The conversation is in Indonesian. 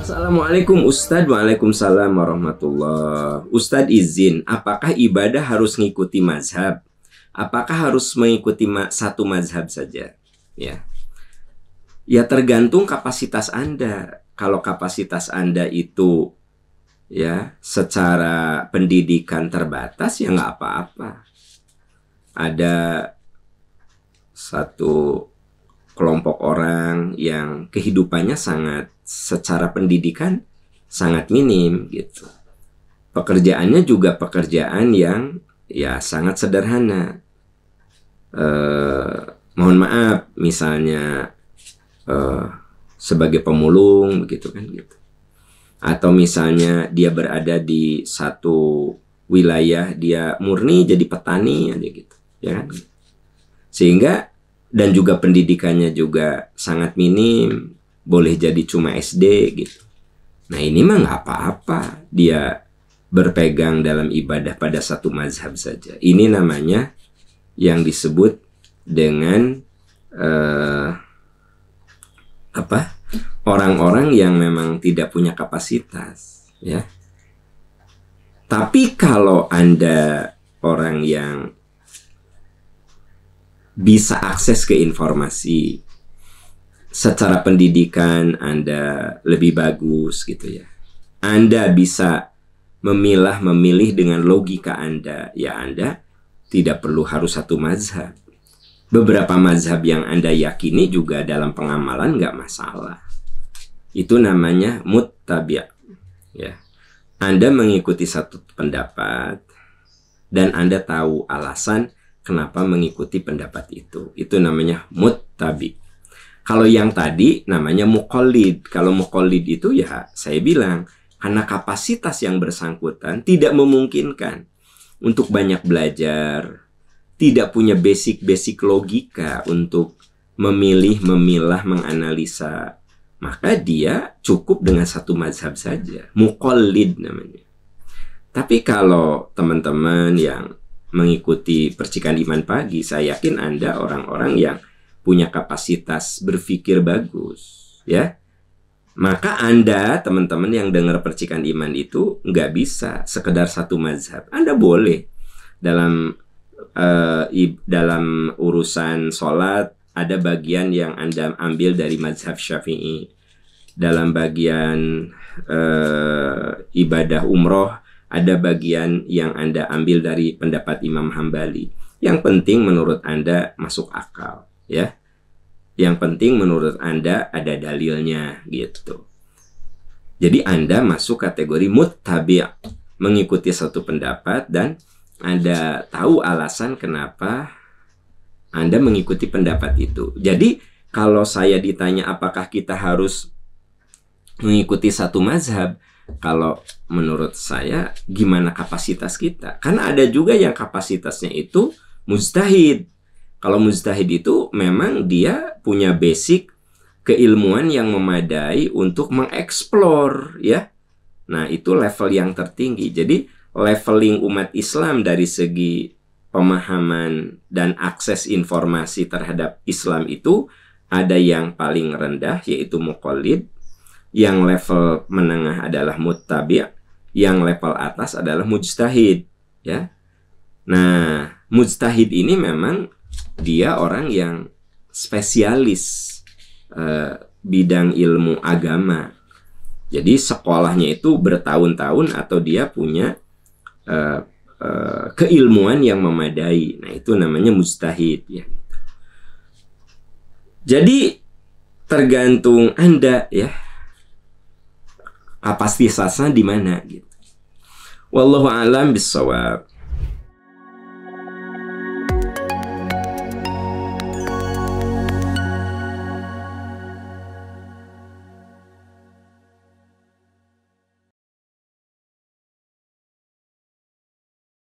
Assalamualaikum Ustadz Waalaikumsalam warahmatullah Ustadz izin Apakah ibadah harus mengikuti mazhab? Apakah harus mengikuti ma satu mazhab saja? Ya Ya tergantung kapasitas Anda Kalau kapasitas Anda itu ya secara pendidikan terbatas ya nggak apa-apa ada satu kelompok orang yang kehidupannya sangat secara pendidikan sangat minim gitu. Pekerjaannya juga pekerjaan yang ya sangat sederhana. Eh, mohon maaf misalnya eh, sebagai pemulung begitu kan gitu. Atau misalnya dia berada di satu wilayah dia murni jadi petani aja gitu, ya kan? Sehingga dan juga pendidikannya juga sangat minim boleh jadi cuma SD gitu nah ini mah nggak apa-apa dia berpegang dalam ibadah pada satu mazhab saja ini namanya yang disebut dengan uh, apa orang-orang yang memang tidak punya kapasitas ya tapi kalau anda orang yang bisa akses ke informasi secara pendidikan Anda lebih bagus gitu ya. Anda bisa memilah memilih dengan logika Anda. Ya Anda tidak perlu harus satu mazhab. Beberapa mazhab yang Anda yakini juga dalam pengamalan nggak masalah. Itu namanya muttabi' ya. Anda mengikuti satu pendapat dan Anda tahu alasan kenapa mengikuti pendapat itu. Itu namanya muttabi. Kalau yang tadi namanya mukolid. Kalau mukolid itu ya saya bilang karena kapasitas yang bersangkutan tidak memungkinkan untuk banyak belajar, tidak punya basic-basic logika untuk memilih, memilah, menganalisa. Maka dia cukup dengan satu mazhab saja. mukolid namanya. Tapi kalau teman-teman yang mengikuti percikan iman pagi, saya yakin Anda orang-orang yang punya kapasitas berpikir bagus, ya. Maka Anda, teman-teman yang dengar percikan iman itu nggak bisa sekedar satu mazhab. Anda boleh dalam uh, eh, i, dalam urusan sholat ada bagian yang Anda ambil dari mazhab Syafi'i. Dalam bagian uh, ibadah umroh ada bagian yang Anda ambil dari pendapat Imam Hambali. Yang penting menurut Anda masuk akal, ya. Yang penting menurut Anda ada dalilnya gitu. Jadi Anda masuk kategori muttabi' mengikuti satu pendapat dan Anda tahu alasan kenapa Anda mengikuti pendapat itu. Jadi kalau saya ditanya apakah kita harus mengikuti satu mazhab kalau menurut saya gimana kapasitas kita karena ada juga yang kapasitasnya itu mustahid kalau mustahid itu memang dia punya basic keilmuan yang memadai untuk mengeksplor ya nah itu level yang tertinggi jadi leveling umat Islam dari segi pemahaman dan akses informasi terhadap Islam itu ada yang paling rendah yaitu mukolid yang level menengah adalah muttabi, yang level atas adalah mujtahid, ya. Nah, mujtahid ini memang dia orang yang spesialis eh, bidang ilmu agama. Jadi sekolahnya itu bertahun-tahun atau dia punya eh, eh keilmuan yang memadai. Nah, itu namanya mujtahid ya. Jadi tergantung Anda ya apa ah, sih sasana di mana gitu. Wallahu alam bisawab.